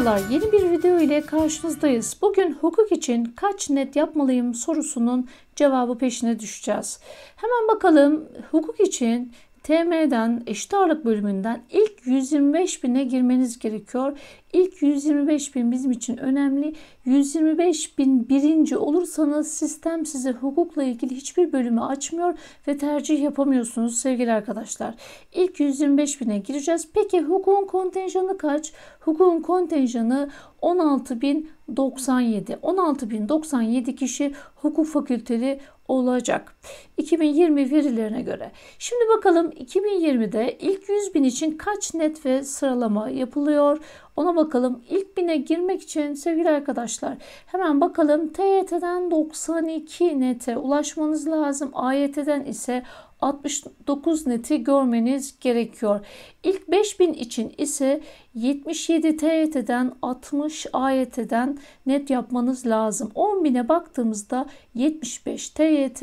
Merhabalar, yeni bir video ile karşınızdayız. Bugün hukuk için kaç net yapmalıyım sorusunun cevabı peşine düşeceğiz. Hemen bakalım hukuk için TM'den eşit ağırlık bölümünden ilk 125 bine girmeniz gerekiyor. İlk 125 bin bizim için önemli. 125 bin birinci olursanız sistem size hukukla ilgili hiçbir bölümü açmıyor ve tercih yapamıyorsunuz sevgili arkadaşlar. İlk 125 bine gireceğiz. Peki hukukun kontenjanı kaç? Hukukun kontenjanı 16.097. 16.097 kişi hukuk fakülteli olacak. 2020 verilerine göre. Şimdi bakalım 2020'de ilk 100 bin için kaç net ve sıralama yapılıyor? Ona bakalım. İlk bine girmek için sevgili arkadaşlar hemen bakalım TYT'den 92 nete ulaşmanız lazım. AYT'den ise 69 neti görmeniz gerekiyor. İlk 5000 için ise 77 TYT'den 60 AYT'den net yapmanız lazım. 10.000'e baktığımızda 75 TYT,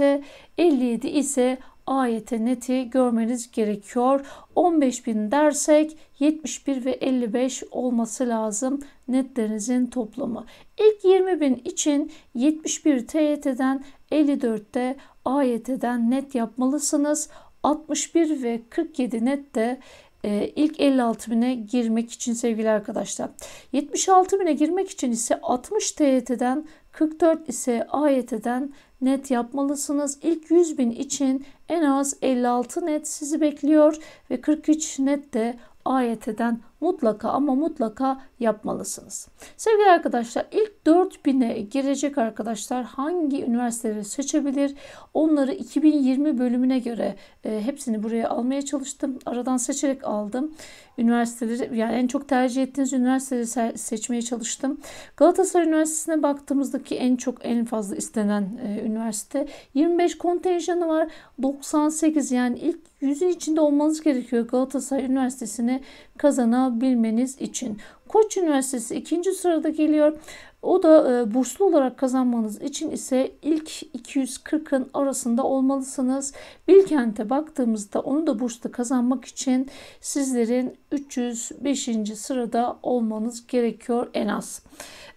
57 ise ayete neti görmeniz gerekiyor. 15 bin dersek 71 ve 55 olması lazım netlerinizin toplamı. İlk 20 bin için 71 TYT'den 54'te AYT'den net yapmalısınız. 61 ve 47 net de e, ilk 56 girmek için sevgili arkadaşlar. 76 bine girmek için ise 60 TYT'den 44 ise AYT'den net yapmalısınız. İlk 100 bin için en az 56 net sizi bekliyor ve 43 net de AYT'den mutlaka ama mutlaka yapmalısınız. Sevgili arkadaşlar ilk 4000'e girecek arkadaşlar hangi üniversiteleri seçebilir? Onları 2020 bölümüne göre e, hepsini buraya almaya çalıştım. Aradan seçerek aldım. Üniversiteleri yani en çok tercih ettiğiniz üniversiteleri seçmeye çalıştım. Galatasaray Üniversitesi'ne baktığımızda ki en çok en fazla istenen e, üniversite 25 kontenjanı var. 98 yani ilk yüzün içinde olmanız gerekiyor Galatasaray Üniversitesi'ne kazanabilmeniz için. Koç Üniversitesi ikinci sırada geliyor. O da e, burslu olarak kazanmanız için ise ilk 240'ın arasında olmalısınız. Bilkent'e baktığımızda onu da burslu kazanmak için sizlerin 305. sırada olmanız gerekiyor en az.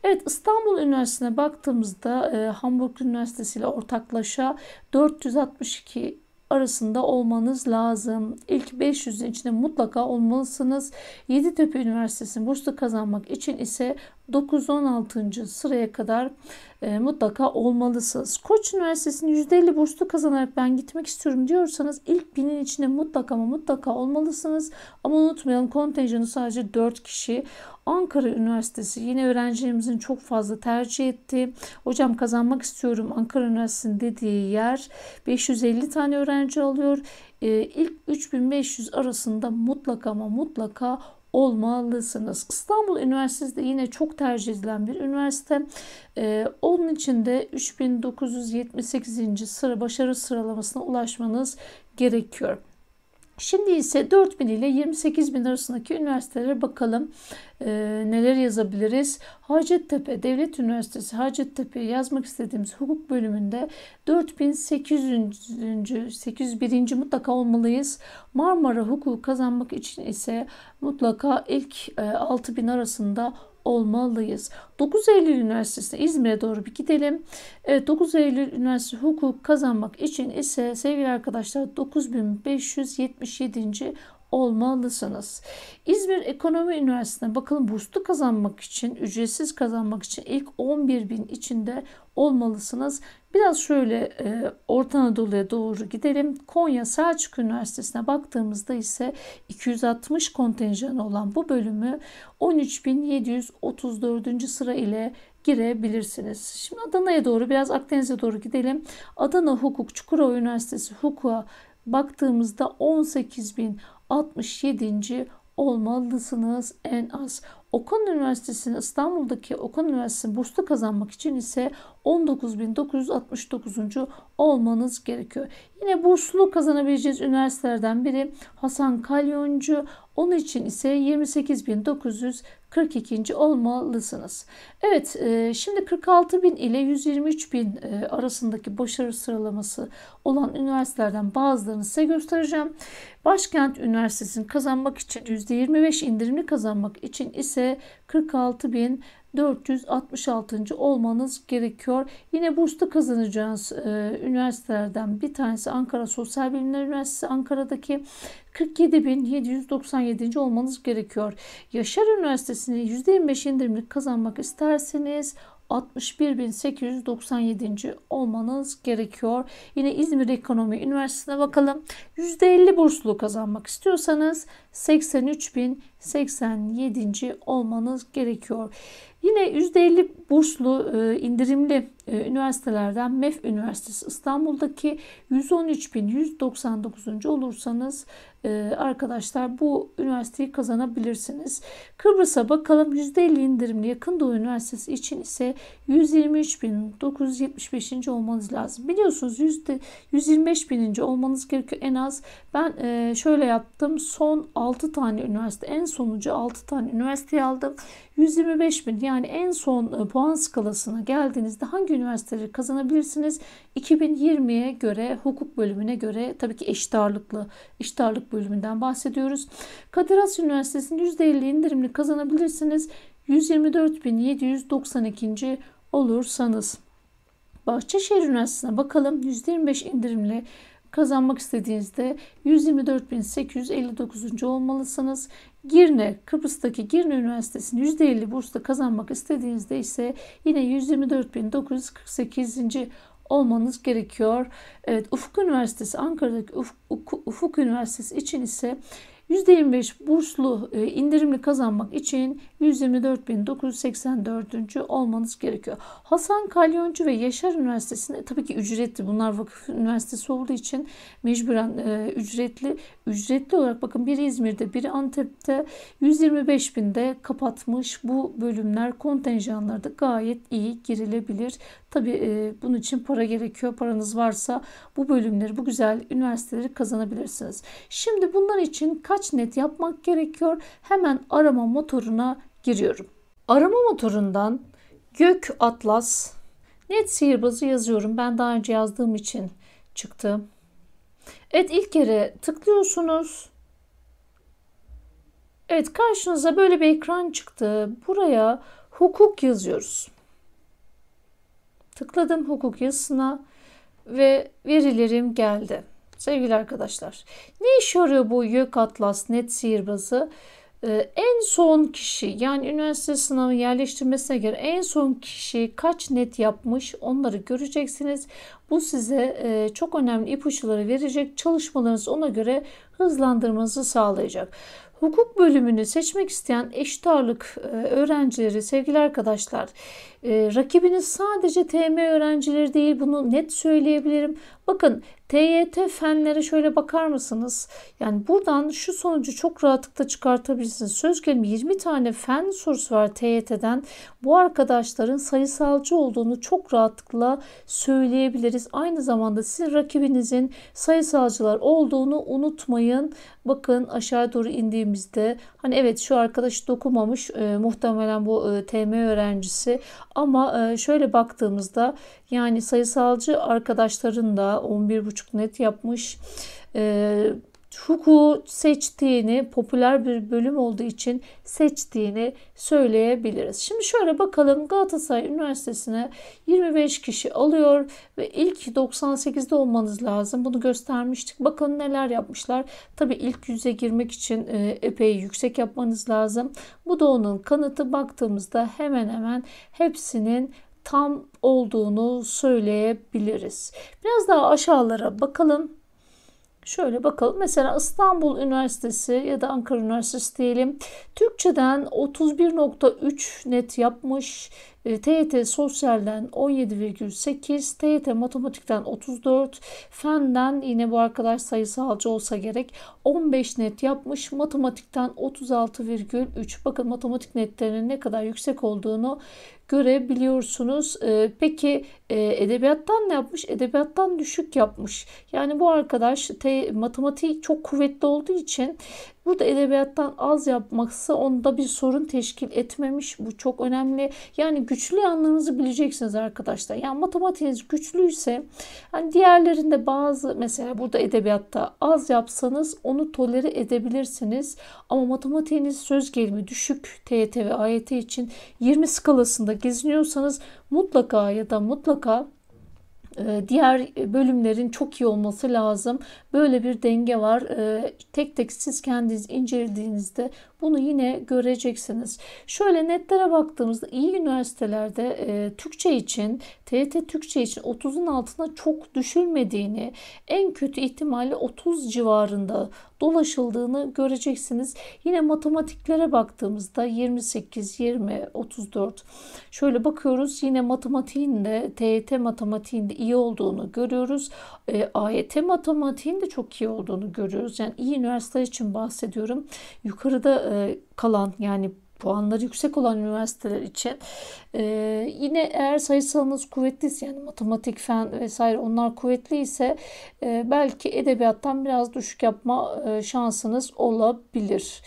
Evet İstanbul Üniversitesi'ne baktığımızda e, Hamburg Üniversitesi ile ortaklaşa 462 arasında olmanız lazım. İlk 500'ün içinde mutlaka olmalısınız. Yeditepe Üniversitesi'nin burslu kazanmak için ise 9-16. sıraya kadar e, mutlaka olmalısınız. Koç Üniversitesi'nin %50 burslu kazanarak ben gitmek istiyorum diyorsanız ilk binin içinde mutlaka ama mutlaka olmalısınız. Ama unutmayalım kontenjanı sadece 4 kişi. Ankara Üniversitesi yine öğrencilerimizin çok fazla tercih ettiği, hocam kazanmak istiyorum Ankara Üniversitesi'nin dediği yer 550 tane öğrenci alıyor. E, ilk 3500 arasında mutlaka ama mutlaka olmalısınız. İstanbul Üniversitesi de yine çok tercih edilen bir üniversite. Ee, onun için de 3978. sıra başarı sıralamasına ulaşmanız gerekiyor. Şimdi ise 4000 ile 28000 arasındaki üniversitelere bakalım e, neler yazabiliriz. Hacettepe Devlet Üniversitesi Hacettepe'ye yazmak istediğimiz hukuk bölümünde 4800. 801. mutlaka olmalıyız. Marmara hukuku kazanmak için ise mutlaka ilk e, 6000 arasında olmalıyız. 9 Eylül Üniversitesi İzmir'e doğru bir gidelim. Evet 9 Eylül Üniversitesi hukuk kazanmak için ise sevgili arkadaşlar 9577 olmalısınız. İzmir Ekonomi Üniversitesi'ne bakın burslu kazanmak için, ücretsiz kazanmak için ilk 11 bin içinde olmalısınız. Biraz şöyle e, Orta Anadolu'ya doğru gidelim. Konya Selçuk Üniversitesi'ne baktığımızda ise 260 kontenjan olan bu bölümü 13.734. sıra ile girebilirsiniz. Şimdi Adana'ya doğru biraz Akdeniz'e doğru gidelim. Adana Hukuk Çukurova Üniversitesi Hukuk'a baktığımızda 18.067. olmalısınız en az. Okan Üniversitesi'nin İstanbul'daki Okan Üniversitesi burslu kazanmak için ise 19.969. olmanız gerekiyor. Yine burslu kazanabileceğiniz üniversitelerden biri Hasan Kalyoncu onun için ise 28.942. olmalısınız. Evet e, şimdi 46.000 ile 123.000 e, arasındaki başarı sıralaması olan üniversitelerden bazılarını size göstereceğim. Başkent Üniversitesi'ni kazanmak için %25 indirimli kazanmak için ise 46.000 466. olmanız gerekiyor. Yine burslu kazanacağınız e, üniversitelerden bir tanesi Ankara Sosyal Bilimler Üniversitesi Ankara'daki 47.797. olmanız gerekiyor. Yaşar Üniversitesi'ni %25 indirimlik kazanmak isterseniz 61.897. olmanız gerekiyor. Yine İzmir Ekonomi Üniversitesi'ne bakalım. %50 burslu kazanmak istiyorsanız 83.087. olmanız gerekiyor. Yine %50 burslu e, indirimli e, üniversitelerden MEF Üniversitesi İstanbul'daki 113.199. olursanız e, arkadaşlar bu üniversiteyi kazanabilirsiniz. Kıbrıs'a bakalım %50 indirimli Yakın Doğu Üniversitesi için ise 123.975. olmanız lazım. Biliyorsunuz %125.000. olmanız gerekiyor en az. Ben şöyle yaptım. Son 6 tane üniversite en sonucu 6 tane üniversiteyi aldım. 125 bin yani en son e, puan skalasına geldiğinizde hangi üniversiteleri kazanabilirsiniz? 2020'ye göre hukuk bölümüne göre tabii ki eşit ağırlıklı eşit ağırlık bölümünden bahsediyoruz. Kadir Has Üniversitesi'nin %50 indirimli kazanabilirsiniz. 124.792. olursanız. Bahçeşehir Üniversitesi'ne bakalım. %25 indirimli kazanmak istediğinizde 124.859. olmalısınız. Girne, Kıbrıs'taki Girne Üniversitesi'nin %50 bursla kazanmak istediğinizde ise yine 124.948 olmanız gerekiyor. Evet, Ufuk Üniversitesi, Ankara'daki Ufuk, Ufuk Üniversitesi için ise %25 burslu e, indirimli kazanmak için 124.984. olmanız gerekiyor. Hasan Kalyoncu ve Yaşar Üniversitesi'nde tabii ki ücretli. Bunlar vakıf üniversitesi olduğu için mecburen e, ücretli ücretli olarak bakın biri İzmir'de biri Antep'te 125 binde kapatmış. Bu bölümler kontenjanlarda gayet iyi girilebilir. Tabi e, bunun için para gerekiyor. Paranız varsa bu bölümleri bu güzel üniversiteleri kazanabilirsiniz. Şimdi bunlar için kaç net yapmak gerekiyor? Hemen arama motoruna giriyorum. Arama motorundan Gök Atlas Net sihirbazı yazıyorum. Ben daha önce yazdığım için çıktı. Evet ilk kere tıklıyorsunuz. Evet karşınıza böyle bir ekran çıktı. Buraya hukuk yazıyoruz. Tıkladım hukuk yazısına ve verilerim geldi. Sevgili arkadaşlar ne işe yarıyor bu YÖK Atlas Net Sihirbazı? Ee, en son kişi yani üniversite sınavı yerleştirmesine göre en son kişi kaç net yapmış onları göreceksiniz. Bu size e, çok önemli ipuçları verecek. Çalışmalarınız ona göre hızlandırmanızı sağlayacak. Hukuk bölümünü seçmek isteyen eşit ağırlık e, öğrencileri sevgili arkadaşlar e, rakibiniz sadece TM öğrencileri değil bunu net söyleyebilirim. Bakın TYT fenlere şöyle bakar mısınız? Yani buradan şu sonucu çok rahatlıkla çıkartabilirsiniz. Söz gelimi 20 tane fen sorusu var TYT'den. Bu arkadaşların sayısalcı olduğunu çok rahatlıkla söyleyebiliriz. Aynı zamanda siz rakibinizin sayısalcılar olduğunu unutmayın. Bakın aşağı doğru indiğimizde hani evet şu arkadaş dokumamış e, muhtemelen bu e, TM öğrencisi ama e, şöyle baktığımızda yani sayısalcı arkadaşların da 11,5 net yapmış. E, hukuku seçtiğini, popüler bir bölüm olduğu için seçtiğini söyleyebiliriz. Şimdi şöyle bakalım Galatasaray Üniversitesi'ne 25 kişi alıyor ve ilk 98'de olmanız lazım. Bunu göstermiştik. Bakın neler yapmışlar. Tabii ilk yüze girmek için e, epey yüksek yapmanız lazım. Bu da onun kanıtı. Baktığımızda hemen hemen hepsinin tam olduğunu söyleyebiliriz. Biraz daha aşağılara bakalım. Şöyle bakalım mesela İstanbul Üniversitesi ya da Ankara Üniversitesi diyelim. Türkçeden 31.3 net yapmış. E, TYT sosyalden 17,8, TYT matematikten 34, fenden yine bu arkadaş sayısalcı olsa gerek 15 net yapmış. Matematikten 36,3. Bakın matematik netlerinin ne kadar yüksek olduğunu görebiliyorsunuz. E, peki e, edebiyattan ne yapmış? Edebiyattan düşük yapmış. Yani bu arkadaş te, matematiği çok kuvvetli olduğu için Burada edebiyattan az yapmaksa onda bir sorun teşkil etmemiş. Bu çok önemli. Yani güçlü yanlarınızı bileceksiniz arkadaşlar. Yani matematiğiniz güçlüyse hani diğerlerinde bazı mesela burada edebiyatta az yapsanız onu tolere edebilirsiniz. Ama matematiğiniz söz gelimi düşük TYT ve AYT için 20 skalasında geziniyorsanız mutlaka ya da mutlaka ee, diğer bölümlerin çok iyi olması lazım. Böyle bir denge var. Ee, tek tek siz kendiniz incelediğinizde bunu yine göreceksiniz. Şöyle netlere baktığımızda iyi üniversitelerde e, Türkçe için, TET Türkçe için 30'un altına çok düşülmediğini, en kötü ihtimalle 30 civarında dolaşıldığını göreceksiniz. Yine matematiklere baktığımızda 28, 20, 34 şöyle bakıyoruz. Yine matematiğin de TYT matematiğin de iyi olduğunu görüyoruz. E, AYT matematiğin de çok iyi olduğunu görüyoruz. Yani iyi üniversiteler için bahsediyorum. Yukarıda e, e, kalan yani puanları yüksek olan üniversiteler için e, yine eğer sayısalınız kuvvetliyse yani matematik, fen vesaire onlar kuvvetliyse e, belki edebiyattan biraz düşük yapma e, şansınız olabilir.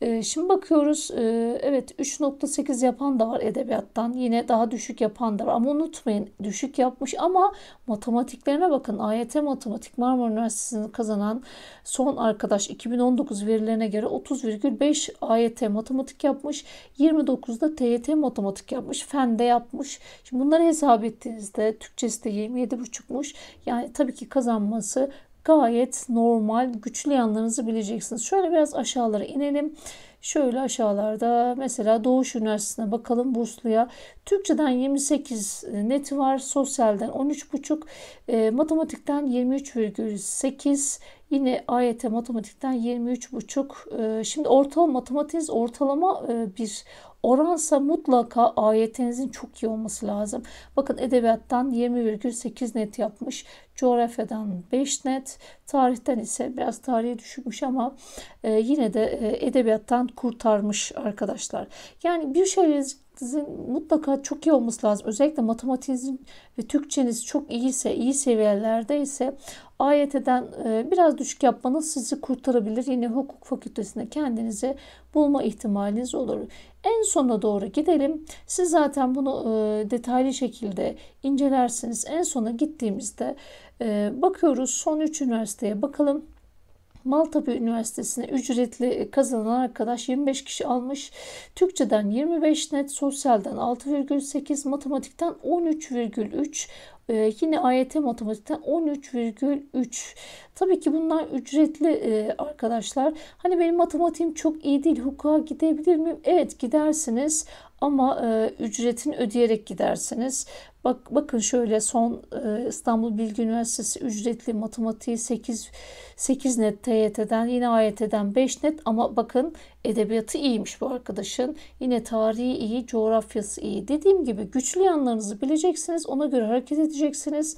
E, şimdi bakıyoruz e, evet 3.8 yapan da var edebiyattan yine daha düşük yapan da var ama unutmayın düşük yapmış ama matematiklerine bakın AYT Matematik Marmara Üniversitesi'ni kazanan son arkadaş 2019 verilerine göre 30,5 AYT matematik yapmış yapmış. 29'da TYT matematik yapmış. Fen de yapmış. Şimdi bunları hesap ettiğinizde Türkçesi de 27,5'muş. Yani tabii ki kazanması gayet normal. Güçlü yanlarınızı bileceksiniz. Şöyle biraz aşağılara inelim. Şöyle aşağılarda mesela Doğuş Üniversitesi'ne bakalım Burslu'ya. Türkçeden 28 neti var. Sosyalden 13,5. E, matematikten 23,8. Yine AYT matematikten 23,5. E, şimdi ortalama matematiğiniz ortalama e, bir oransa mutlaka AYT'nizin çok iyi olması lazım. Bakın edebiyattan 20,8 net yapmış. Coğrafyadan 5 net. Tarihten ise biraz tarihe düşmüş ama e, yine de edebiyattan kurtarmış arkadaşlar. Yani bir şeyiniz sizin mutlaka çok iyi olması lazım. Özellikle matematiğiniz ve Türkçeniz çok iyiyse, iyi seviyelerde ise AYT'den e, biraz düşük yapmanız sizi kurtarabilir. Yine hukuk fakültesinde kendinizi bulma ihtimaliniz olur. En sona doğru gidelim. Siz zaten bunu e, detaylı şekilde incelersiniz. En sona gittiğimizde e, bakıyoruz son 3 üniversiteye bakalım. Maltepe Üniversitesi'ne ücretli kazanan arkadaş 25 kişi almış. Türkçeden 25 net, sosyalden 6,8, matematikten 13,3, ee, yine AYT matematikten 13,3. Tabii ki bunlar ücretli e, arkadaşlar. Hani benim matematiğim çok iyi değil. Hukuka gidebilir miyim? Evet gidersiniz ama e, ücretini ödeyerek gidersiniz. Bak bakın şöyle son e, İstanbul Bilgi Üniversitesi ücretli matematiği 8 8 net TYT'den yine AYT'den 5 net ama bakın edebiyatı iyiymiş bu arkadaşın. Yine tarihi iyi, coğrafyası iyi. Dediğim gibi güçlü yanlarınızı bileceksiniz. Ona göre hareket edeceksiniz.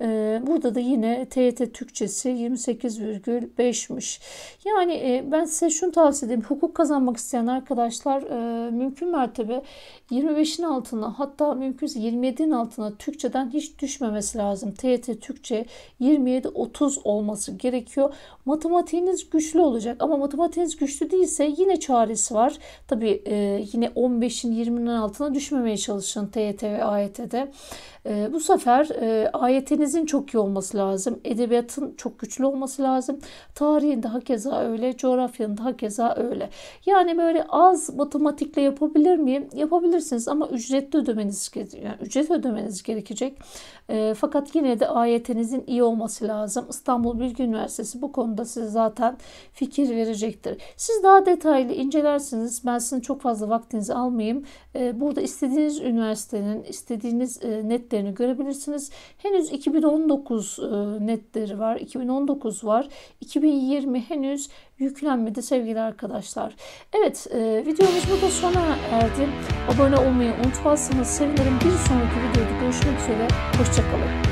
Ee, burada da yine TYT Türkçesi 28,5'miş. Yani e, ben size şunu tavsiye edeyim. Hukuk kazanmak isteyen arkadaşlar e, mümkün mertebe 25'in altına hatta mümkünse 27'in altına Türkçeden hiç düşmemesi lazım. TYT Türkçe 27-30 olması gerekiyor. Matematiğiniz güçlü olacak ama matematiğiniz güçlü değilse yine çaresi var. tabi e, yine 15'in 20'nin altına düşmemeye çalışın TYT ve AYT'de. Bu sefer AYT'nin dilinizin çok iyi olması lazım. Edebiyatın çok güçlü olması lazım. Tarihin daha keza öyle, coğrafyanın daha keza öyle. Yani böyle az matematikle yapabilir miyim? Yapabilirsiniz ama ücretli ödemeniz yani ücret ödemeniz gerekecek. E, fakat yine de ayetinizin iyi olması lazım. İstanbul Bilgi Üniversitesi bu konuda size zaten fikir verecektir. Siz daha detaylı incelersiniz. Ben sizin çok fazla vaktinizi almayayım. E, burada istediğiniz üniversitenin istediğiniz e, netlerini görebilirsiniz. Henüz 2000 2019 e, netleri var, 2019 var, 2020 henüz yüklenmedi sevgili arkadaşlar. Evet e, videomuz burada sona erdi. Abone olmayı unutmazsanız sevinirim. Bir sonraki videoda görüşmek üzere. Hoşçakalın.